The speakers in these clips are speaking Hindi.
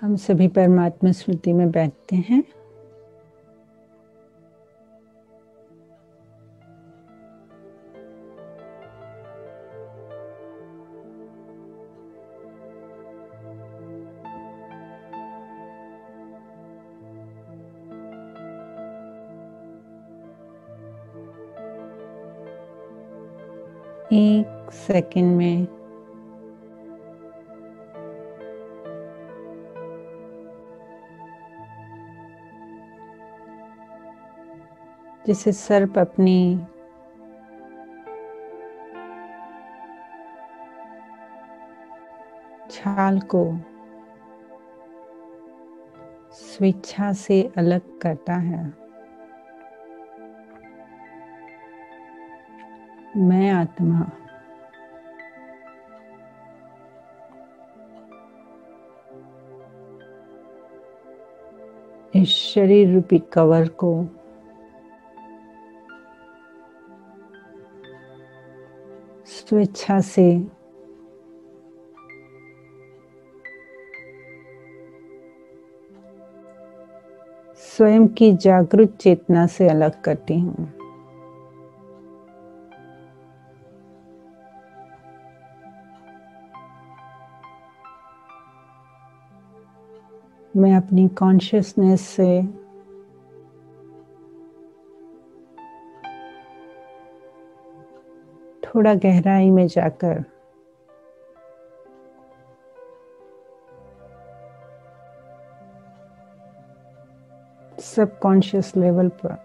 हम सभी परमात्मा स्मृति में बैठते हैं एक सेकंड में जिसे सर्प अपनी छाल को स्वेच्छा से अलग करता है मैं आत्मा इस शरीर रूपी कवर को स्वेच्छा से स्वयं की जागृत चेतना से अलग करती हूं मैं अपनी कॉन्शियसनेस से थोड़ा गहराई में जाकर सबकॉन्शियस लेवल पर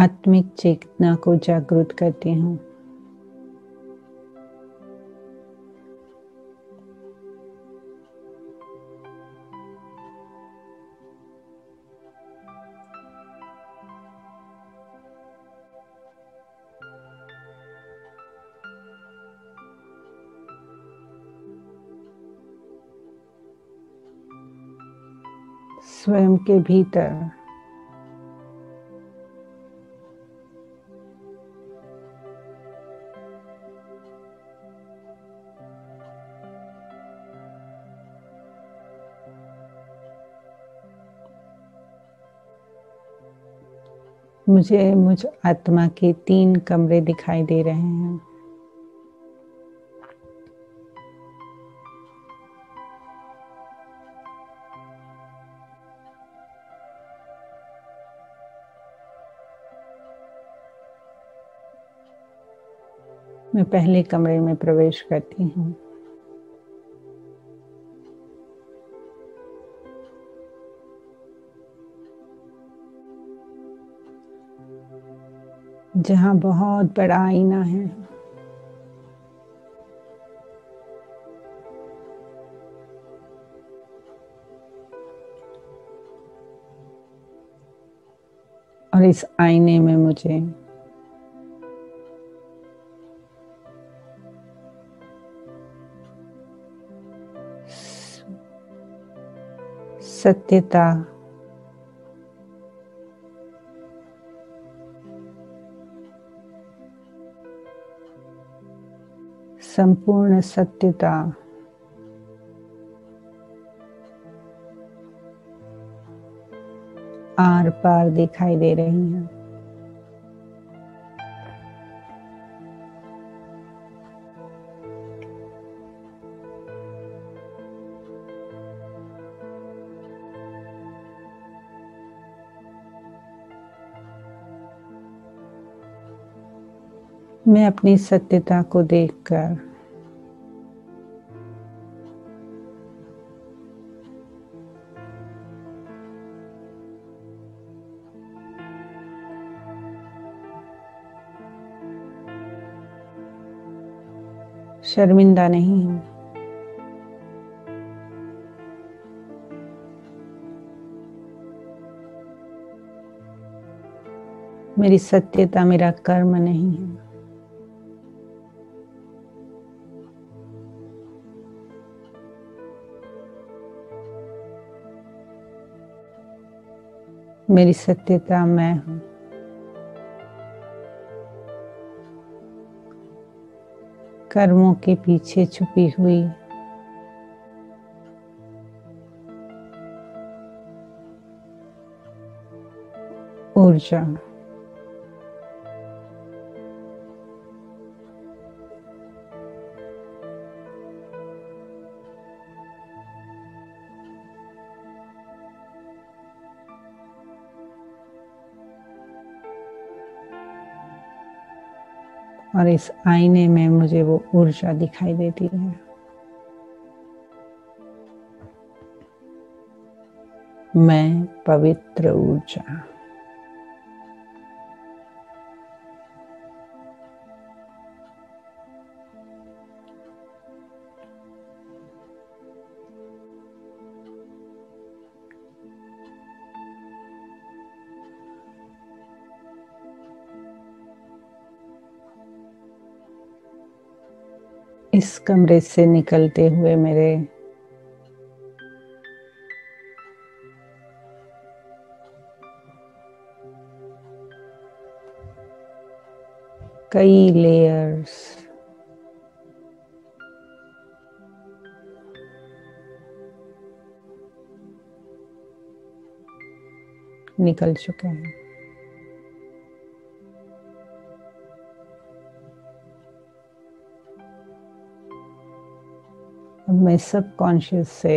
आत्मिक चेतना को जागृत करती हूँ स्वयं के भीतर मुझे मुझ आत्मा के तीन कमरे दिखाई दे रहे हैं पहले कमरे में प्रवेश करती हूँ जहाँ बहुत बड़ा आईना है और इस आईने में मुझे सत्यता संपूर्ण सत्यता आर पार दिखाई दे रही है मैं अपनी सत्यता को देखकर शर्मिंदा नहीं मेरी सत्यता मेरा कर्म नहीं है मेरी सत्यता मैं हूं कर्मों के पीछे छुपी हुई ऊर्जा और इस आईने में मुझे वो ऊर्जा दिखाई देती है मैं पवित्र ऊर्जा इस कमरे से निकलते हुए मेरे कई लेयर्स निकल चुके हैं मैं सब कॉन्शियस से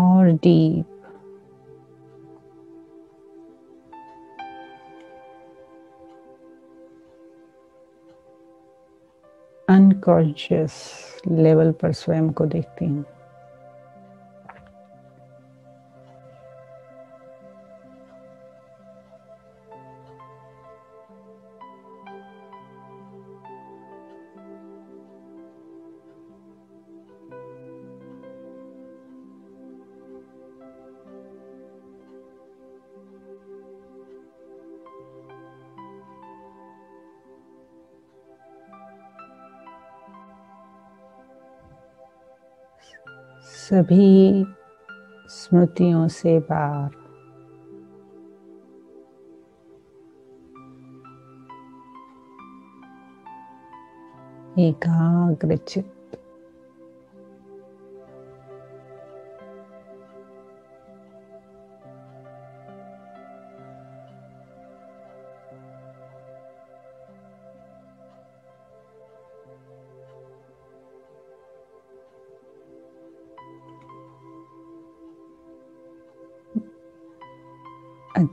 और डीप अनकॉन्शियस लेवल पर स्वयं को देखती हूँ सभी स्मृतियों से पार एकाग्रचित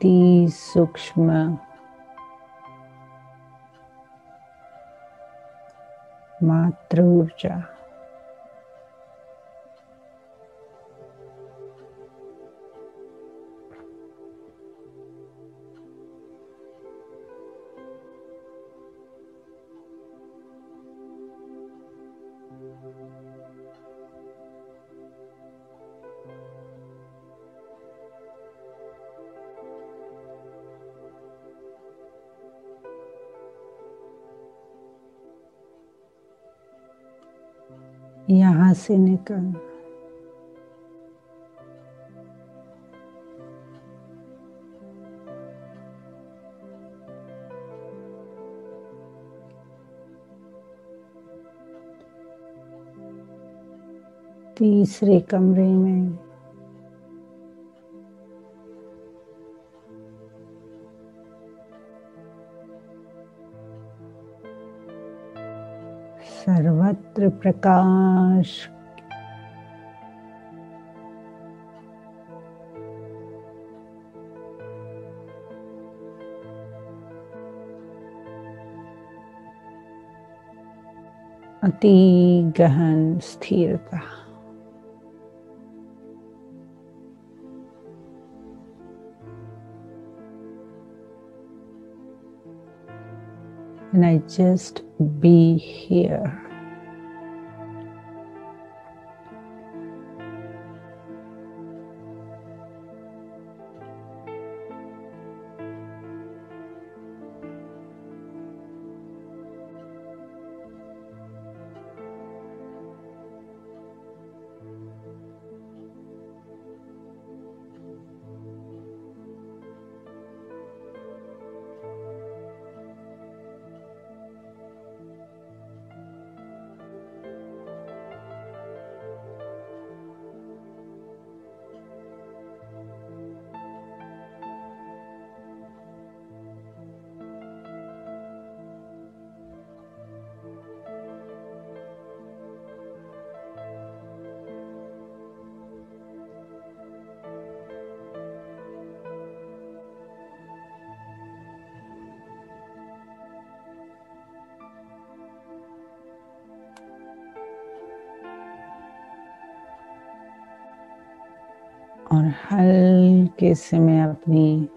अति सूक्ष्म मात्र ऊर्जा vinden. तीसरे कमरे में सर्वत्र प्रकाश अति गहन स्थिरता And I just be here. कि इससे मैं अपनी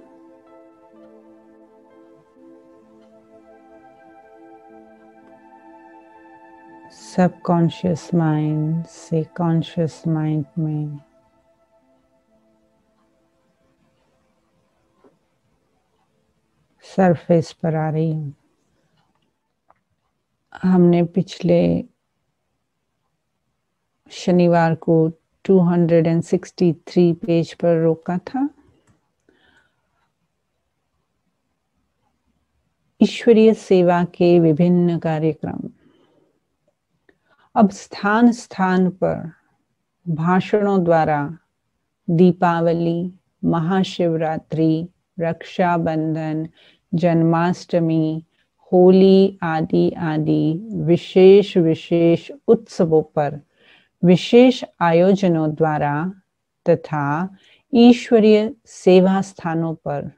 सबकॉन्शियस माइंड से कॉन्शियस माइंड में सरफेस पर आ रही हूँ हमने पिछले शनिवार को 263 पेज पर रोका था ईश्वरीय सेवा के विभिन्न कार्यक्रम अब स्थान स्थान पर भाषणों द्वारा दीपावली महाशिवरात्रि रक्षाबंधन जन्माष्टमी होली आदि आदि विशेष विशेष उत्सवों पर विशेष आयोजनों द्वारा तथा ईश्वरीय सेवा स्थानों पर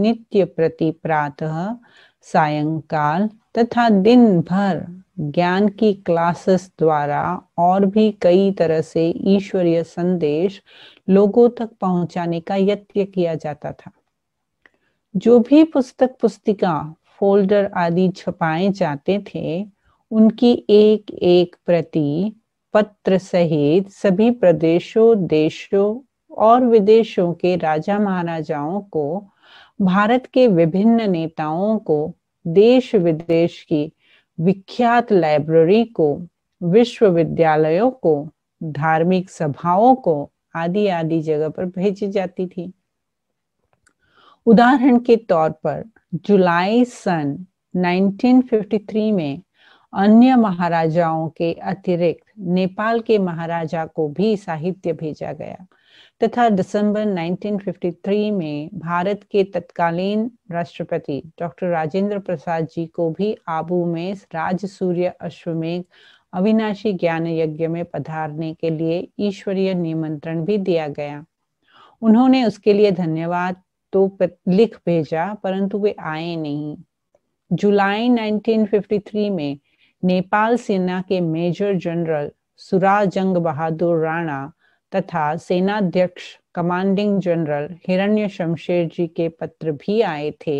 नित्य प्रति प्रातः सायंकाल तथा दिन भर ज्ञान की क्लासेस द्वारा और भी कई तरह से ईश्वरीय संदेश लोगों तक पहुंचाने का यत्न किया जाता था जो भी पुस्तक पुस्तिका फोल्डर आदि छपाए जाते थे उनकी एक एक प्रति पत्र सहित सभी प्रदेशों देशों और विदेशों के राजा महाराजाओं को भारत के विभिन्न नेताओं को देश विदेश की विख्यात लाइब्रेरी को विश्वविद्यालयों को धार्मिक सभाओं को आदि आदि जगह पर भेजी जाती थी उदाहरण के तौर पर जुलाई सन 1953 में अन्य महाराजाओं के अतिरिक्त नेपाल के महाराजा को भी साहित्य भेजा गया तथा दिसंबर 1953 में भारत के तत्कालीन राष्ट्रपति डॉक्टर राजेंद्र प्रसाद जी को भी आबू में राज सूर्य अश्वमेघ अविनाशी ज्ञान यज्ञ में पधारने के लिए ईश्वरीय निमंत्रण भी दिया गया उन्होंने उसके लिए धन्यवाद तो लिख भेजा परंतु वे आए नहीं जुलाई 1953 में नेपाल सेना के मेजर जनरल सुराजंग बहादुर राणा तथा सेनाध्यक्ष कमांडिंग जनरल हिरण्य शमशेर जी के पत्र भी आए थे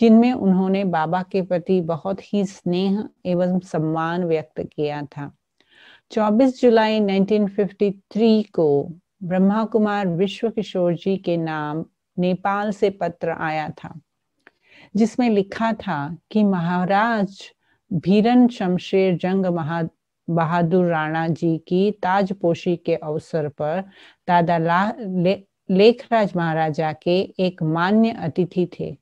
जिनमें उन्होंने बाबा के प्रति बहुत ही स्नेह एवं सम्मान व्यक्त किया था 24 जुलाई 1953 को ब्रह्मा कुमार विश्व किशोर जी के नाम नेपाल से पत्र आया था जिसमें लिखा था कि महाराज भीरन शमशेर जंग महा बहादुर राणा जी की ताजपोशी के अवसर पर दादा ला, ले, लेखराज महाराजा के एक मान्य अतिथि थे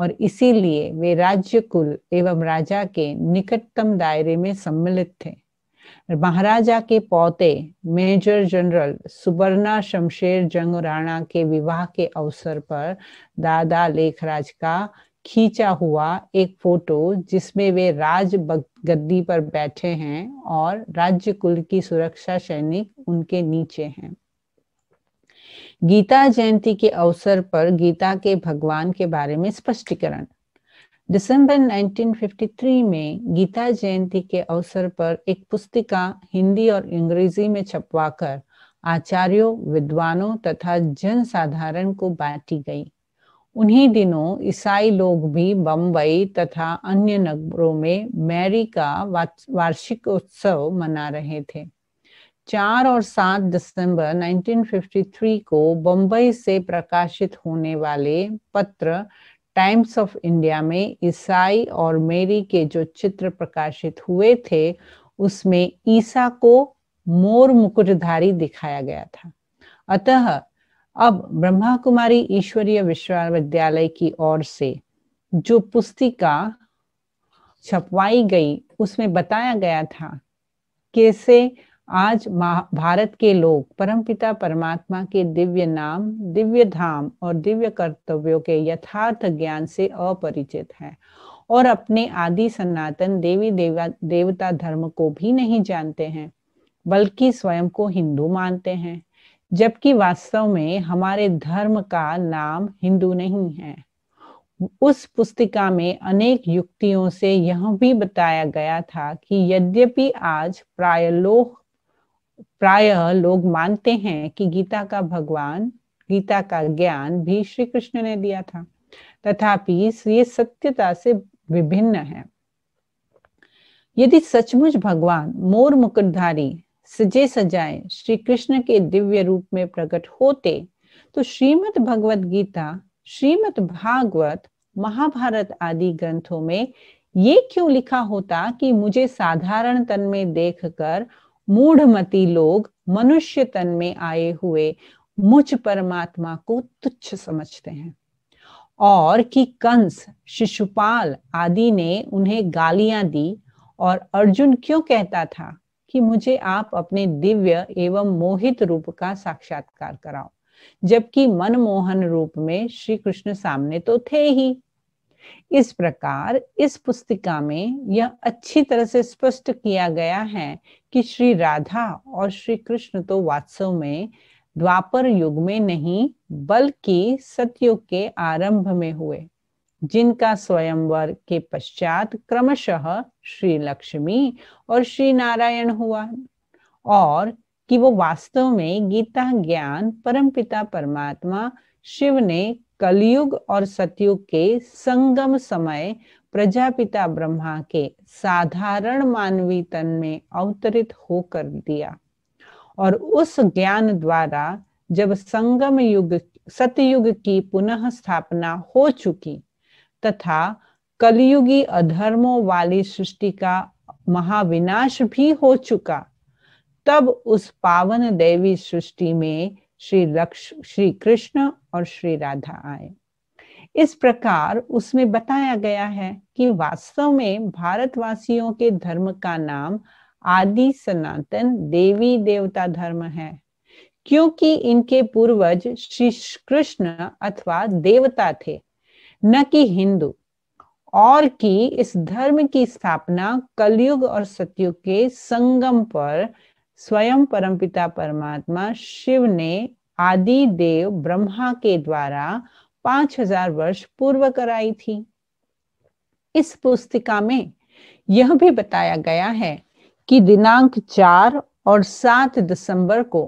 और इसीलिए वे राज्य कुल एवं राजा के निकटतम दायरे में सम्मिलित थे महाराजा के पोते मेजर जनरल सुबर्णा शमशेर जंग राणा के विवाह के अवसर पर दादा लेखराज का खींचा हुआ एक फोटो जिसमें वे राज गद्दी पर बैठे हैं और राज्य कुल की सुरक्षा सैनिक उनके नीचे हैं गीता जयंती के अवसर पर गीता के भगवान के बारे में स्पष्टीकरण दिसंबर 1953 में गीता जयंती के अवसर पर एक पुस्तिका हिंदी और अंग्रेजी में छपवाकर आचार्यों विद्वानों तथा जन साधारण को बांटी गई उन्हीं दिनों ईसाई लोग भी बम्बई तथा अन्य नगरों में मैरी का वार्षिक उत्सव मना रहे थे चार और सात दिसंबर 1953 को बम्बई से प्रकाशित होने वाले पत्र टाइम्स ऑफ इंडिया में ईसाई और मेरी के जो चित्र प्रकाशित हुए थे उसमें ईसा को मोर मुकुटधारी दिखाया गया था अतः अब ब्रह्मा कुमारी ईश्वरीय विश्वविद्यालय की ओर से जो पुस्तिका छपवाई गई उसमें बताया गया था कैसे आज भारत के लोग परमपिता परमात्मा के दिव्य नाम दिव्य धाम और दिव्य कर्तव्यों के यथार्थ ज्ञान से अपरिचित हैं और अपने आदि सनातन देवी देवा देवता धर्म को भी नहीं जानते हैं बल्कि स्वयं को हिंदू मानते हैं जबकि वास्तव में हमारे धर्म का नाम हिंदू नहीं है उस पुस्तिका में अनेक युक्तियों से यह भी बताया गया था कि यद्यपि आज प्राय लोग प्राय लोग मानते हैं कि गीता का भगवान गीता का ज्ञान भी श्री कृष्ण ने दिया था तथापि ये सत्यता से विभिन्न है यदि सचमुच भगवान मोर मुकुटधारी सजे सजाए श्री कृष्ण के दिव्य रूप में प्रकट होते तो श्रीमद भगवत गीता श्रीमद भागवत महाभारत आदि ग्रंथों में ये क्यों लिखा होता कि मुझे साधारण तन में देखकर मूढ़मती लोग मनुष्य तन में आए हुए मुझ परमात्मा को तुच्छ समझते हैं और कि कंस शिशुपाल आदि ने उन्हें गालियां दी और अर्जुन क्यों कहता था कि मुझे आप अपने दिव्य एवं मोहित रूप का साक्षात्कार कराओ जबकि मनमोहन रूप में श्री कृष्ण सामने तो थे ही इस प्रकार इस पुस्तिका में यह अच्छी तरह से स्पष्ट किया गया है कि श्री राधा और श्री कृष्ण तो वास्तव में द्वापर युग में नहीं बल्कि सतयुग के आरंभ में हुए जिनका स्वयंवर के पश्चात क्रमशः श्री लक्ष्मी और श्री नारायण हुआ और कि वो वास्तव में गीता ज्ञान परमपिता परमात्मा शिव ने कलयुग और सतयुग के संगम समय प्रजापिता ब्रह्मा के साधारण मानवी तन में अवतरित होकर दिया और उस ज्ञान द्वारा जब संगम युग सतयुग की पुनः स्थापना हो चुकी तथा कलयुगी अधर्मों वाली सृष्टि का महाविनाश भी हो चुका तब उस पावन देवी सृष्टि में श्री लक्ष श्री कृष्ण और श्री राधा आए इस प्रकार उसमें बताया गया है कि वास्तव में भारतवासियों के धर्म का नाम आदि सनातन देवी देवता धर्म है क्योंकि इनके पूर्वज श्री कृष्ण अथवा देवता थे न कि हिंदू और कि इस धर्म की स्थापना कलयुग और सतयुग के संगम पर स्वयं परमपिता परमात्मा शिव ने आदि देव ब्रह्मा के द्वारा पांच हजार वर्ष पूर्व कराई थी इस पुस्तिका में यह भी बताया गया है कि दिनांक चार और सात दिसंबर को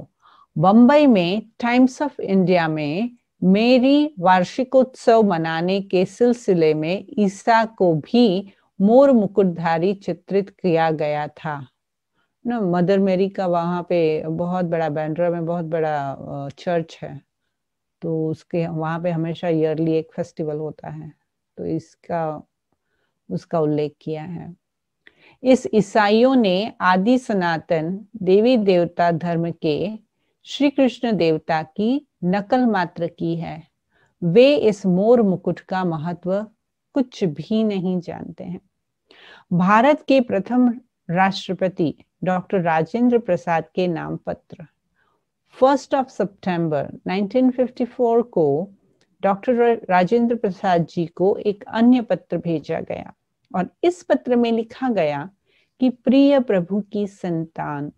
बम्बई में टाइम्स ऑफ इंडिया में मेरी वार्षिकोत्सव मनाने के सिलसिले में ईसा को भी मोर मुकुटधारी चित्रित किया गया था ना मदर मेरी का वहां पे बहुत बड़ा बैंड्रा में बहुत बड़ा चर्च है तो उसके वहां पे हमेशा ईयरली एक फेस्टिवल होता है तो इसका उसका उल्लेख किया है इस ईसाइयों ने आदि सनातन देवी देवता धर्म के श्री कृष्ण देवता की नकल मात्र की है वे इस मोर मुकुट का महत्व कुछ भी नहीं जानते हैं भारत के प्रथम राष्ट्रपति डॉक्टर राजेंद्र प्रसाद के नाम पत्र फर्स्ट ऑफ सितंबर 1954 को डॉक्टर राजेंद्र प्रसाद जी को एक अन्य पत्र भेजा गया और इस पत्र में लिखा गया कि प्रिय प्रभु की संतान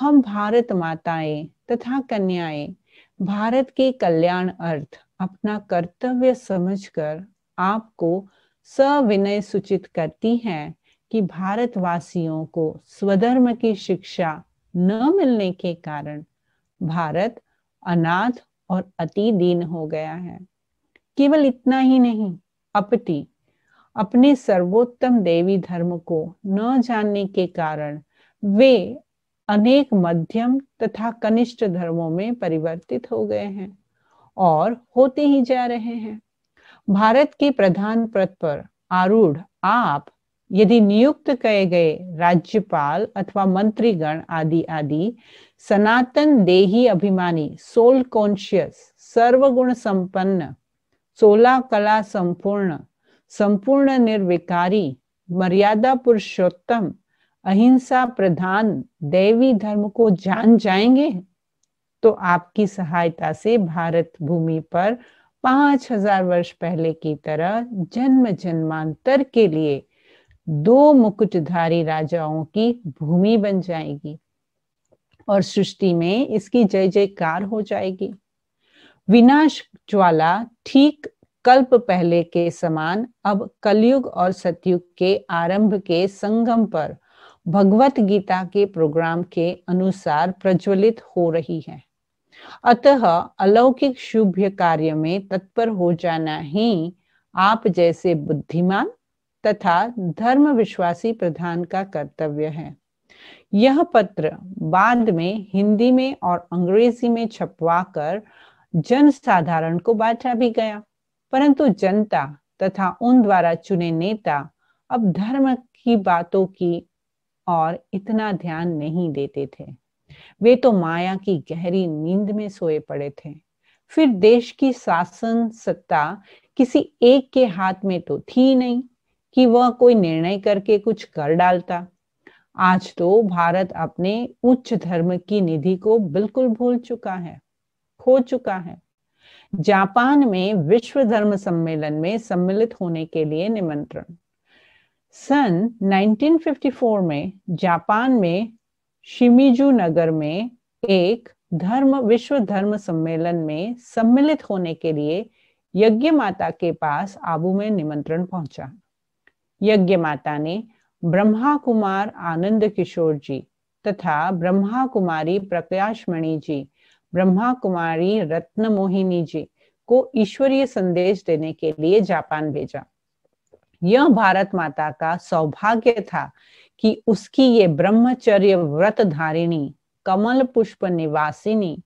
हम भारत माताएं तथा कन्याएं भारत के कल्याण अर्थ अपना कर्तव्य समझकर आपको सविनय सूचित करती है कि भारतवासियों को स्वधर्म की शिक्षा न मिलने के कारण भारत अनाथ और अति दीन हो गया है केवल इतना ही नहीं अपति अपने सर्वोत्तम देवी धर्म को न जानने के कारण वे अनेक मध्यम तथा कनिष्ठ धर्मों में परिवर्तित हो गए हैं और होते ही जा रहे हैं भारत के प्रधान पद पर आरूढ़ आप यदि नियुक्त किए गए राज्यपाल अथवा मंत्रीगण आदि आदि सनातन देही अभिमानी सोल कॉन्शियस सर्वगुण संपन्न सोला कला संपूर्ण संपूर्ण निर्विकारी मर्यादा पुरुषोत्तम अहिंसा प्रधान दैवी धर्म को जान जाएंगे तो आपकी सहायता से भारत भूमि पर पांच हजार वर्ष पहले की तरह जन्म जन्मांतर के लिए दो मुकुटधारी राजाओं की भूमि बन जाएगी और सृष्टि में इसकी जय जयकार हो जाएगी विनाश ज्वाला ठीक कल्प पहले के समान अब कलयुग और सतयुग के आरंभ के संगम पर भगवत गीता के प्रोग्राम के अनुसार प्रज्वलित हो रही है अतः अलौकिक शुभ कार्य में तत्पर हो जाना ही आप जैसे बुद्धिमान तथा धर्म विश्वासी प्रधान का कर्तव्य है यह पत्र बाद में हिंदी में और अंग्रेजी में छपवा कर जन साधारण को बांटा भी गया परंतु जनता तथा उन द्वारा चुने नेता अब धर्म की बातों की और इतना ध्यान नहीं देते थे वे तो माया की गहरी नींद में सोए पड़े थे फिर देश की शासन सत्ता किसी एक के हाथ में तो थी नहीं कि वह कोई निर्णय करके कुछ कर डालता आज तो भारत अपने उच्च धर्म की निधि को बिल्कुल भूल चुका है खो चुका है जापान में विश्व धर्म सम्मेलन में सम्मिलित होने के लिए निमंत्रण सन 1954 में जापान में शिमिजू नगर में एक धर्म विश्व धर्म सम्मेलन में सम्मिलित होने के लिए यज्ञ माता के पास आबू में निमंत्रण पहुंचा यज्ञ माता ने ब्रह्मा कुमार आनंद किशोर जी तथा ब्रह्मा कुमारी प्रकाशमणि जी ब्रह्मा कुमारी रत्न मोहिनी जी को ईश्वरीय संदेश देने के लिए जापान भेजा यह भारत माता का सौभाग्य था कि उसकी ये ब्रह्मचर्य व्रत धारिणी कमल पुष्प निवासिनी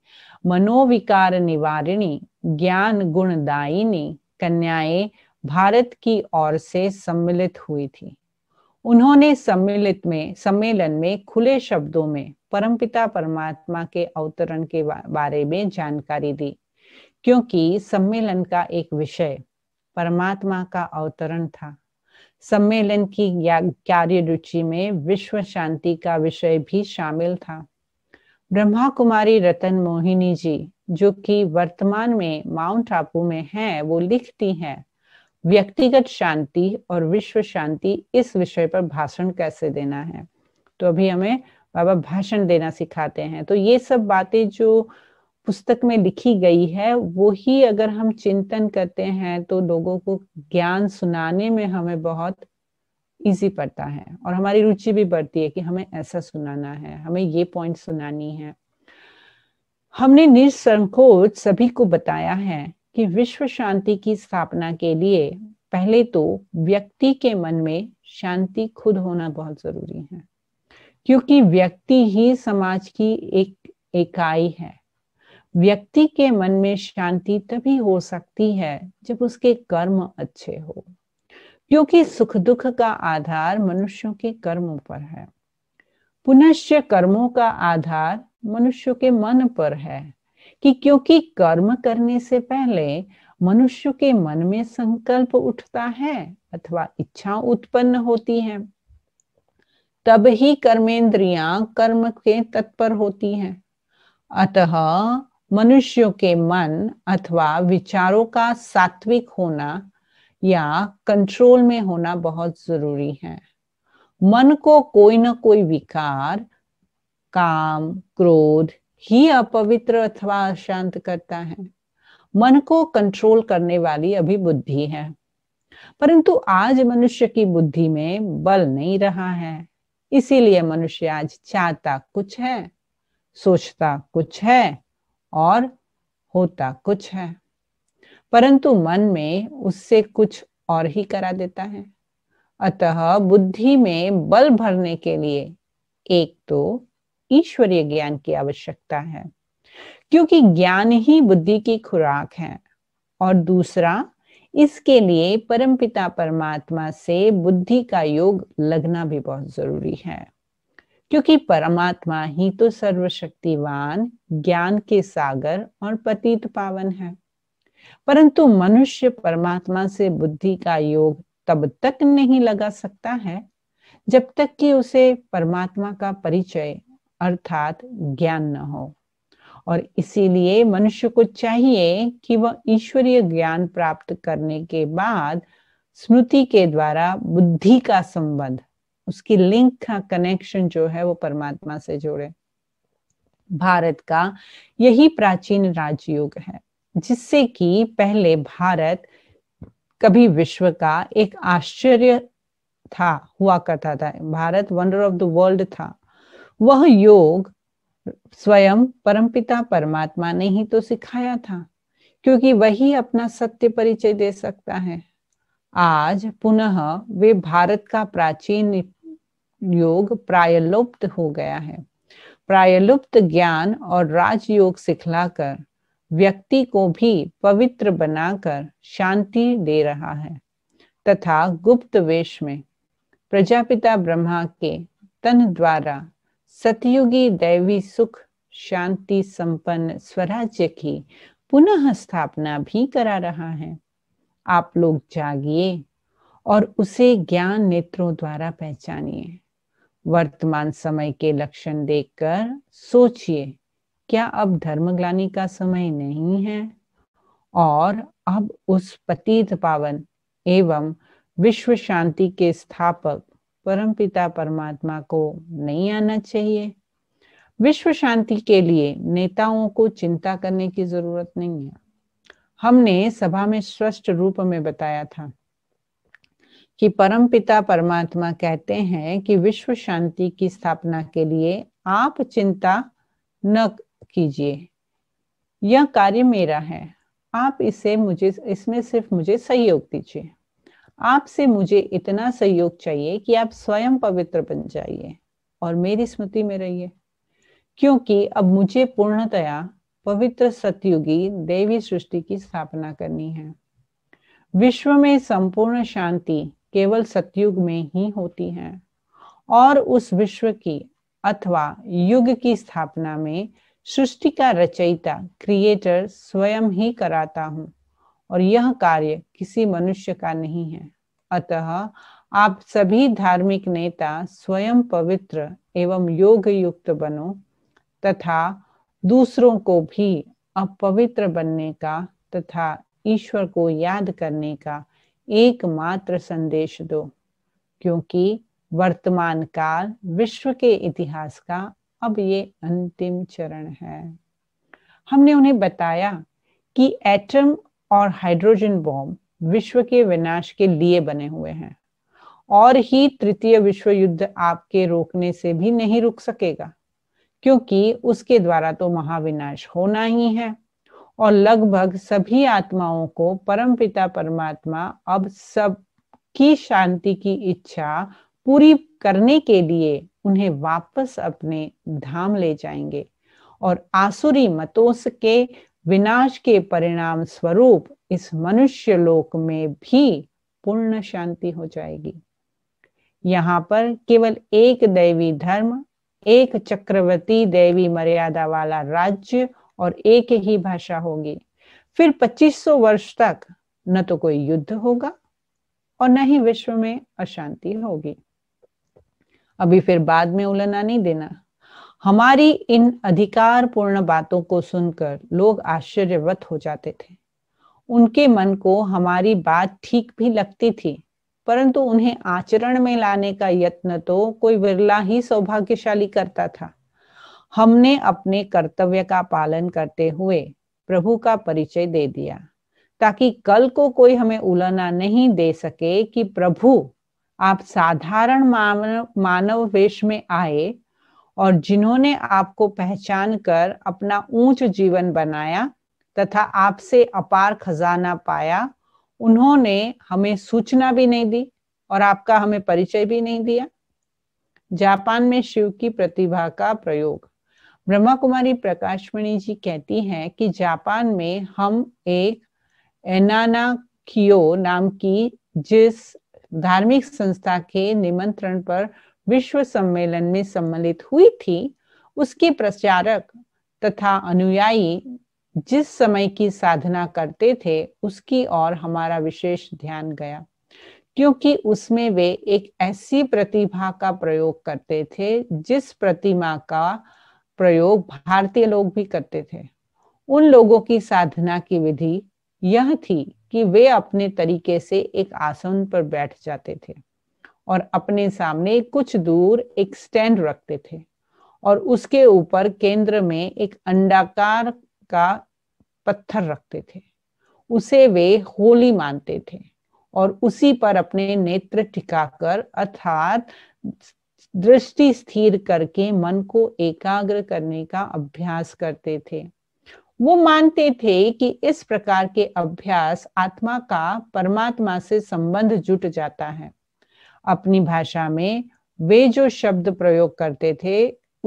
मनोविकार निवारिणी ज्ञान गुणदायिनी कन्याएं भारत की ओर से सम्मिलित हुई थी उन्होंने सम्मिलित में सम्मेलन में खुले शब्दों में परमपिता परमात्मा के अवतरण के बारे में जानकारी दी क्योंकि सम्मेलन का एक विषय परमात्मा का अवतरण था सम्मेलन की कार्य रुचि में विश्व शांति का विषय भी शामिल था ब्रह्मा कुमारी रतन मोहिनी जी जो कि वर्तमान में माउंट आबू में हैं, वो लिखती हैं व्यक्तिगत शांति और विश्व शांति इस विषय पर भाषण कैसे देना है तो अभी हमें बाबा भाषण देना सिखाते हैं तो ये सब बातें जो पुस्तक में लिखी गई है वो ही अगर हम चिंतन करते हैं तो लोगों को ज्ञान सुनाने में हमें बहुत इजी पड़ता है और हमारी रुचि भी बढ़ती है कि हमें ऐसा सुनाना है हमें ये पॉइंट सुनानी है हमने निसंकोच सभी को बताया है कि विश्व शांति की स्थापना के लिए पहले तो व्यक्ति के मन में शांति खुद होना बहुत जरूरी है क्योंकि व्यक्ति ही समाज की एक इकाई है व्यक्ति के मन में शांति तभी हो सकती है जब उसके कर्म अच्छे हो क्योंकि सुख दुख का आधार मनुष्यों के कर्मों पर है पुनश्च कर्मों का आधार मनुष्यों के मन पर है कि क्योंकि कर्म करने से पहले मनुष्य के मन में संकल्प उठता है अथवा इच्छा उत्पन्न होती है तब ही कर्मेंद्रियां कर्म के तत्पर होती हैं अतः मनुष्यों के मन अथवा विचारों का सात्विक होना या कंट्रोल में होना बहुत जरूरी है मन को कोई ना कोई विकार काम क्रोध ही अपवित्र अथवा अशांत करता है मन को कंट्रोल करने वाली अभी बुद्धि है परंतु आज मनुष्य की बुद्धि में बल नहीं रहा है इसीलिए मनुष्य आज चाहता कुछ है सोचता कुछ है और होता कुछ है परंतु मन में उससे कुछ और ही करा देता है अतः बुद्धि में बल भरने के लिए एक तो ईश्वरीय ज्ञान की आवश्यकता है क्योंकि ज्ञान ही बुद्धि की खुराक है और दूसरा इसके लिए परमपिता परमात्मा से बुद्धि का योग लगना भी बहुत जरूरी है क्योंकि परमात्मा ही तो सर्वशक्तिवान ज्ञान के सागर और पतित पावन है परंतु मनुष्य परमात्मा से बुद्धि का योग तब तक नहीं लगा सकता है जब तक कि उसे परमात्मा का परिचय अर्थात ज्ञान न हो और इसीलिए मनुष्य को चाहिए कि वह ईश्वरीय ज्ञान प्राप्त करने के बाद स्मृति के द्वारा बुद्धि का संबंध उसकी लिंक का कनेक्शन जो है वो परमात्मा से जोड़े भारत का यही प्राचीन राजयोग है जिससे कि पहले भारत कभी विश्व का एक आश्चर्य था हुआ करता था Bharat wonder of the world था वह योग स्वयं परमपिता परमात्मा ने ही तो सिखाया था क्योंकि वही अपना सत्य परिचय दे सकता है आज पुनः वे भारत का प्राचीन योग प्रायलुप्त हो गया है प्रायलुप्त ज्ञान और राजयोग सिखलाकर व्यक्ति को भी पवित्र बनाकर शांति दे रहा है तथा गुप्त वेश में प्रजापिता ब्रह्मा के तन द्वारा सतयुगी दैवी सुख शांति संपन्न स्वराज्य की पुनः स्थापना भी करा रहा है आप लोग जागिए और उसे ज्ञान नेत्रों द्वारा पहचानिए वर्तमान समय के लक्षण देखकर सोचिए क्या अब धर्मग्लानी का समय नहीं है और अब उस पतित पावन एवं विश्व शांति के स्थापक परमपिता परमात्मा को नहीं आना चाहिए विश्व शांति के लिए नेताओं को चिंता करने की जरूरत नहीं है हमने सभा में स्पष्ट रूप में बताया था कि परमपिता परमात्मा कहते हैं कि विश्व शांति की स्थापना के लिए आप चिंता न कीजिए यह कार्य मेरा है आप इसे मुझे इसमें सिर्फ मुझे सहयोग दीजिए आपसे मुझे इतना सहयोग चाहिए कि आप स्वयं पवित्र बन जाइए और मेरी स्मृति में रहिए क्योंकि अब मुझे पूर्णतया पवित्र सतयुगी देवी सृष्टि की स्थापना करनी है विश्व में संपूर्ण शांति केवल सतयुग में ही होती हैं और उस विश्व की अथवा युग की स्थापना में सृष्टि का रचयिता क्रिएटर स्वयं ही कराता हूँ और यह कार्य किसी मनुष्य का नहीं है अतः आप सभी धार्मिक नेता स्वयं पवित्र एवं योग युक्त बनो तथा दूसरों को भी अपवित्र बनने का तथा ईश्वर को याद करने का एकमात्र संदेश दो क्योंकि वर्तमान काल विश्व के इतिहास का अब ये अंतिम चरण है हमने उन्हें बताया कि एटम और हाइड्रोजन बॉम्ब विश्व के विनाश के लिए बने हुए हैं और ही तृतीय विश्व युद्ध आपके रोकने से भी नहीं रुक सकेगा क्योंकि उसके द्वारा तो महाविनाश होना ही है और लगभग सभी आत्माओं को परमपिता परमात्मा अब सब की शांति की इच्छा पूरी करने के लिए उन्हें वापस अपने धाम ले जाएंगे और आसुरी मतोस के विनाश के परिणाम स्वरूप इस मनुष्य लोक में भी पूर्ण शांति हो जाएगी यहाँ पर केवल एक दैवी धर्म एक चक्रवर्ती देवी मर्यादा वाला राज्य और एक ही भाषा होगी फिर 2500 वर्ष तक न तो कोई युद्ध होगा और न ही विश्व में अशांति होगी अभी फिर बाद में उलना नहीं देना हमारी इन अधिकार पूर्ण बातों को सुनकर लोग आश्चर्यवत हो जाते थे उनके मन को हमारी बात ठीक भी लगती थी परंतु उन्हें आचरण में लाने का यत्न तो कोई विरला ही सौभाग्यशाली करता था हमने अपने कर्तव्य का पालन करते हुए प्रभु का परिचय दे दिया ताकि कल को कोई हमें उलना नहीं दे सके कि प्रभु आप साधारण मानव वेश में आए और जिन्होंने आपको पहचान कर अपना ऊंच जीवन बनाया तथा आपसे अपार खजाना पाया उन्होंने हमें सूचना भी नहीं दी और आपका हमें परिचय भी नहीं दिया जापान में शिव की प्रतिभा का प्रयोग ब्रह्मा कुमारी प्रकाशमणि जी कहती हैं कि जापान में हम एक एनाना कियो नाम की जिस धार्मिक संस्था के निमंत्रण पर विश्व सम्मेलन में सम्मिलित हुई थी उसके प्रचारक तथा अनुयायी जिस समय की साधना करते थे उसकी ओर हमारा विशेष ध्यान गया क्योंकि उसमें वे एक ऐसी प्रतिभा का प्रयोग करते थे जिस प्रतिमा का प्रयोग भारतीय लोग भी करते थे उन लोगों की साधना की विधि यह थी कि वे अपने तरीके से एक आसन पर बैठ जाते थे और अपने सामने कुछ दूर एक स्टैंड रखते थे और उसके ऊपर केंद्र में एक अंडाकार का पत्थर रखते थे उसे वे होली मानते थे और उसी पर अपने नेत्र टिकाकर अर्थात दृष्टि स्थिर करके मन को एकाग्र करने का अभ्यास करते थे वो मानते थे कि इस प्रकार के अभ्यास आत्मा का परमात्मा से संबंध जुट जाता है अपनी भाषा में वे जो शब्द प्रयोग करते थे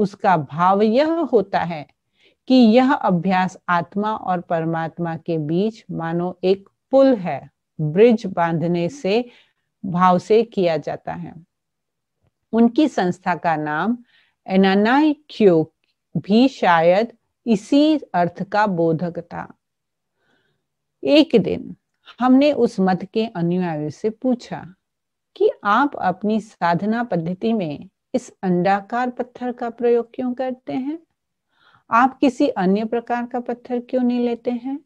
उसका भाव यह होता है कि यह अभ्यास आत्मा और परमात्मा के बीच मानो एक पुल है ब्रिज बांधने से भाव से किया जाता है उनकी संस्था का नाम एनानाई क्यो भी शायद इसी अर्थ का बोधक था एक दिन हमने उस मत के अनुयायी से पूछा कि आप अपनी साधना पद्धति में इस अंडाकार पत्थर का प्रयोग क्यों करते हैं आप किसी अन्य प्रकार का पत्थर क्यों नहीं लेते हैं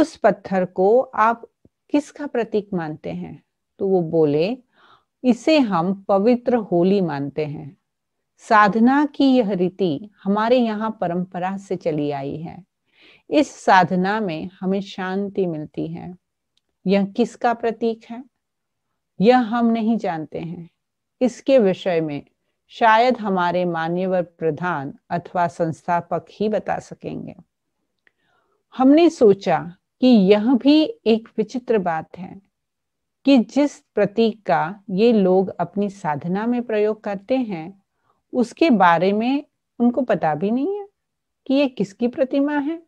उस पत्थर को आप किसका प्रतीक मानते हैं तो वो बोले इसे हम पवित्र होली मानते हैं साधना की यह रीति हमारे यहाँ परंपरा से चली आई है इस साधना में हमें शांति मिलती है यह किसका प्रतीक है यह हम नहीं जानते हैं इसके विषय में शायद हमारे मान्यवर प्रधान अथवा संस्थापक ही बता सकेंगे हमने सोचा कि यह भी एक विचित्र बात है कि जिस प्रतीक का ये लोग अपनी साधना में प्रयोग करते हैं उसके बारे में उनको पता भी नहीं है कि ये किसकी प्रतिमा है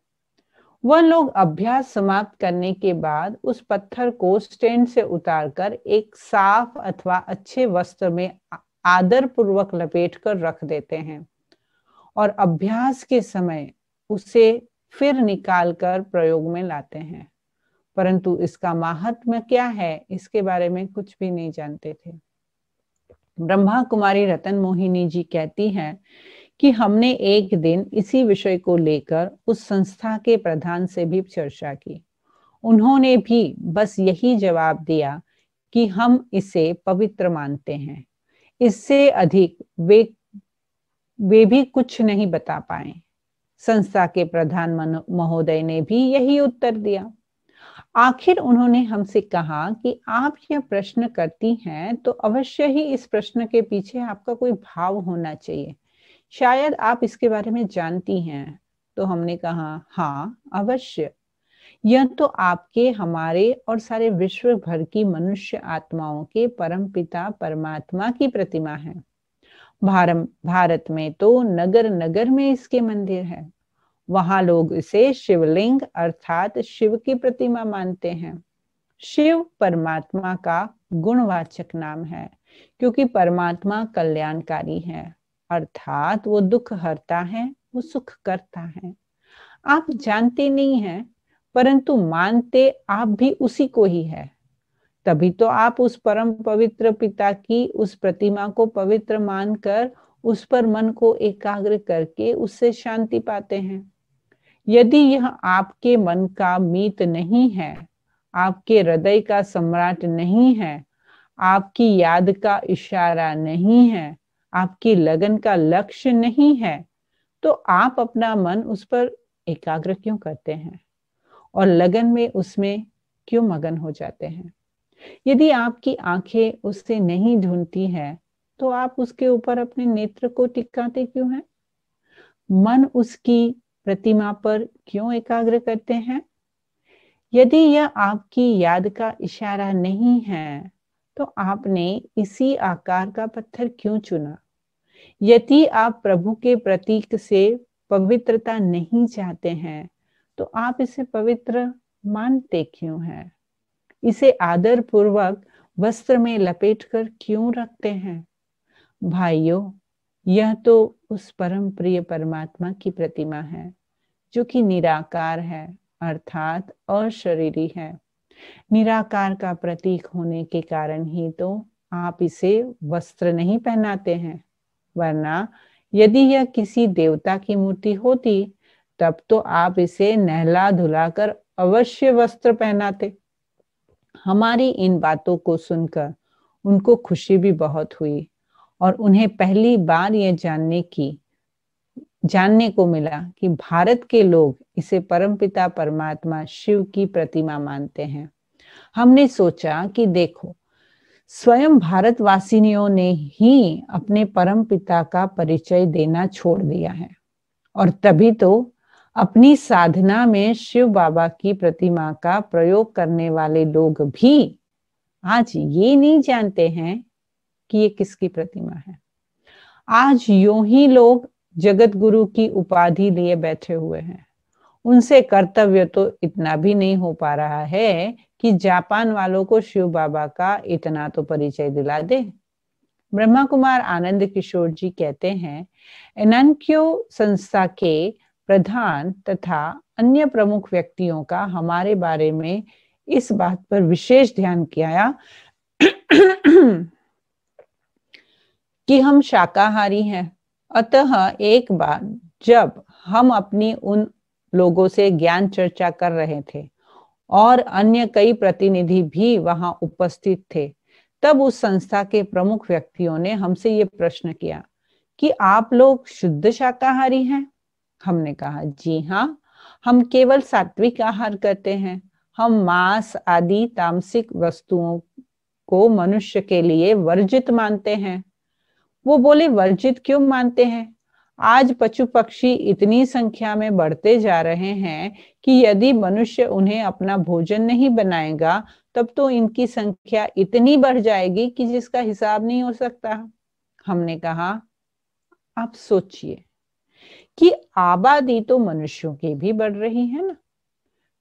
वह लोग अभ्यास समाप्त करने के बाद उस पत्थर को स्टैंड से उतारकर एक साफ अथवा अच्छे वस्त्र में आदर पूर्वक लपेट कर रख देते हैं और अभ्यास के समय उसे फिर निकालकर प्रयोग में लाते हैं परंतु इसका महात्म क्या है इसके बारे में कुछ भी नहीं जानते थे ब्रह्मा कुमारी रतन मोहिनी जी कहती हैं कि हमने एक दिन इसी विषय को लेकर उस संस्था के प्रधान से भी चर्चा की उन्होंने भी बस यही जवाब दिया कि हम इसे पवित्र मानते हैं इससे अधिक वे वे भी कुछ नहीं बता पाए संस्था के प्रधान महोदय ने भी यही उत्तर दिया आखिर उन्होंने हमसे कहा कि आप यह प्रश्न करती हैं तो अवश्य ही इस प्रश्न के पीछे आपका कोई भाव होना चाहिए शायद आप इसके बारे में जानती हैं तो हमने कहा हाँ अवश्य यह तो आपके हमारे और सारे विश्व भर की मनुष्य आत्माओं के परम पिता परमात्मा की प्रतिमा है भारत भारत में तो नगर नगर में इसके मंदिर है वहां लोग इसे शिवलिंग अर्थात शिव की प्रतिमा मानते हैं शिव परमात्मा का गुणवाचक नाम है क्योंकि परमात्मा कल्याणकारी है अर्थात वो दुख हरता है वो सुख करता है आप जानते नहीं हैं परंतु मानते आप भी उसी को ही है तभी तो आप उस परम पवित्र पिता की उस प्रतिमा को पवित्र मानकर उस पर मन को एकाग्र करके उससे शांति पाते हैं यदि यह आपके मन का मीत नहीं है आपके हृदय का सम्राट नहीं है आपकी याद का इशारा नहीं है आपकी लगन का लक्ष्य नहीं है तो आप अपना मन उस पर एकाग्र क्यों करते हैं और लगन में उसमें क्यों मगन हो जाते हैं यदि आपकी आंखें उससे नहीं ढूंढती है तो आप उसके ऊपर अपने नेत्र को टिकाते क्यों हैं मन उसकी प्रतिमा पर क्यों एकाग्र करते हैं यदि यह आपकी याद का इशारा नहीं है तो आपने इसी आकार का पत्थर क्यों चुना यदि आप प्रभु के प्रतीक से पवित्रता नहीं चाहते हैं तो आप इसे पवित्र मानते क्यों हैं इसे आदर पूर्वक वस्त्र में लपेट कर क्यों रखते हैं भाइयों यह तो उस परम प्रिय परमात्मा की प्रतिमा है जो कि निराकार है अर्थात अशरीरी है निराकार का प्रतीक होने के कारण ही तो आप इसे वस्त्र नहीं पहनाते हैं वरना यदि यह किसी देवता की मूर्ति होती तब तो आप इसे नहला धुलाकर अवश्य वस्त्र पहनाते हमारी इन बातों को सुनकर उनको खुशी भी बहुत हुई और उन्हें पहली बार यह जानने की जानने को मिला कि भारत के लोग इसे परमपिता परमात्मा शिव की प्रतिमा मानते हैं हमने सोचा कि देखो स्वयं भारतवासिनियों ने ही अपने परम पिता का परिचय देना छोड़ दिया है और तभी तो अपनी साधना में शिव बाबा की प्रतिमा का प्रयोग करने वाले लोग भी आज ये नहीं जानते हैं कि ये किसकी प्रतिमा है आज यू ही लोग जगत गुरु की उपाधि लिए बैठे हुए हैं उनसे कर्तव्य तो इतना भी नहीं हो पा रहा है कि जापान वालों को शिव बाबा का इतना तो परिचय दिला दे ब्रह्मा कुमार आनंद किशोर जी कहते हैं एनक्यो संस्था के प्रधान तथा अन्य प्रमुख व्यक्तियों का हमारे बारे में इस बात पर विशेष ध्यान किया कि हम शाकाहारी हैं अतः एक बार जब हम अपनी उन लोगों से ज्ञान चर्चा कर रहे थे और अन्य कई प्रतिनिधि भी वहां उपस्थित थे तब उस संस्था के प्रमुख व्यक्तियों ने हमसे ये प्रश्न किया कि आप लोग शुद्ध शाकाहारी हैं हमने कहा जी हाँ हम केवल सात्विक आहार करते हैं हम मांस आदि तामसिक वस्तुओं को मनुष्य के लिए वर्जित मानते हैं वो बोले वर्जित क्यों मानते हैं आज पशु पक्षी इतनी संख्या में बढ़ते जा रहे हैं कि यदि मनुष्य उन्हें अपना भोजन नहीं बनाएगा तब तो इनकी संख्या इतनी बढ़ जाएगी कि जिसका हिसाब नहीं हो सकता हमने कहा आप सोचिए कि आबादी तो मनुष्यों की भी बढ़ रही है ना